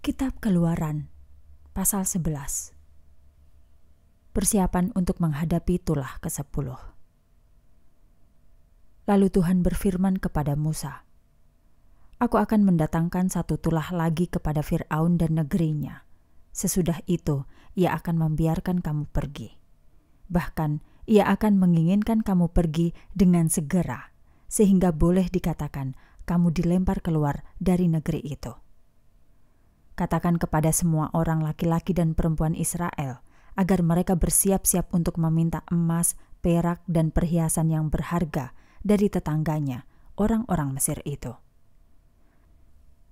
Kitab Keluaran pasal 11. Persiapan untuk menghadapi tulah ke-10. Lalu Tuhan berfirman kepada Musa, Aku akan mendatangkan satu tulah lagi kepada Fir'aun dan negerinya. Sesudah itu, ia akan membiarkan kamu pergi. Bahkan, ia akan menginginkan kamu pergi dengan segera, sehingga boleh dikatakan kamu dilempar keluar dari negeri itu.' Katakan kepada semua orang laki-laki dan perempuan Israel agar mereka bersiap-siap untuk meminta emas, perak, dan perhiasan yang berharga dari tetangganya, orang-orang Mesir itu.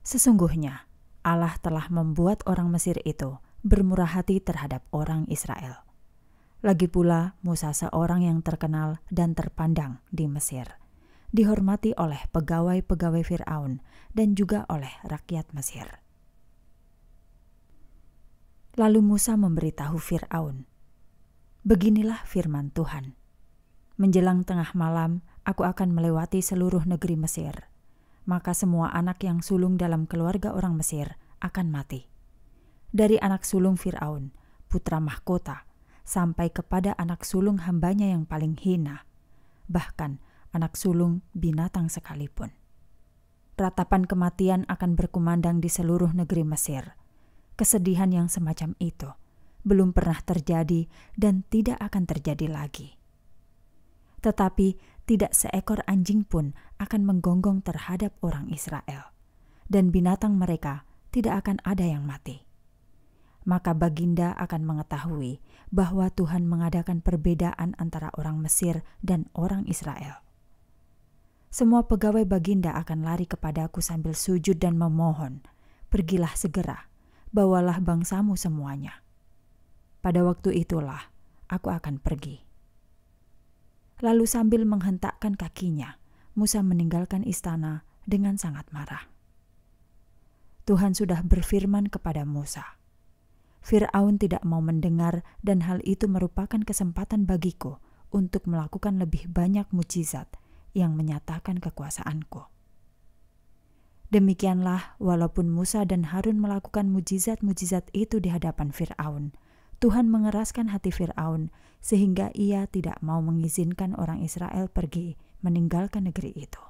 Sesungguhnya Allah telah membuat orang Mesir itu bermurah hati terhadap orang Israel. Lagi pula, Musa seorang yang terkenal dan terpandang di Mesir, dihormati oleh pegawai-pegawai Firaun dan juga oleh rakyat Mesir. Lalu Musa memberitahu Fir'aun, "Beginilah firman Tuhan: Menjelang tengah malam, aku akan melewati seluruh negeri Mesir. Maka semua anak yang sulung dalam keluarga orang Mesir akan mati. Dari anak sulung Fir'aun, putra mahkota, sampai kepada anak sulung hambanya yang paling hina, bahkan anak sulung binatang sekalipun." Ratapan kematian akan berkumandang di seluruh negeri Mesir kesedihan yang semacam itu belum pernah terjadi dan tidak akan terjadi lagi. Tetapi tidak seekor anjing pun akan menggonggong terhadap orang Israel, dan binatang mereka tidak akan ada yang mati. Maka Baginda akan mengetahui bahwa Tuhan mengadakan perbedaan antara orang Mesir dan orang Israel. Semua pegawai Baginda akan lari kepadaku sambil sujud dan memohon, "Pergilah segera." bawalah bangsamu semuanya. Pada waktu itulah aku akan pergi. Lalu sambil menghentakkan kakinya, Musa meninggalkan istana dengan sangat marah. Tuhan sudah berfirman kepada Musa, "Firaun tidak mau mendengar, dan hal itu merupakan kesempatan bagiku untuk melakukan lebih banyak mujizat yang menyatakan kekuasaanku." Demikianlah, walaupun Musa dan Harun melakukan mujizat-mujizat itu di hadapan Firaun, Tuhan mengeraskan hati Firaun sehingga ia tidak mau mengizinkan orang Israel pergi meninggalkan negeri itu.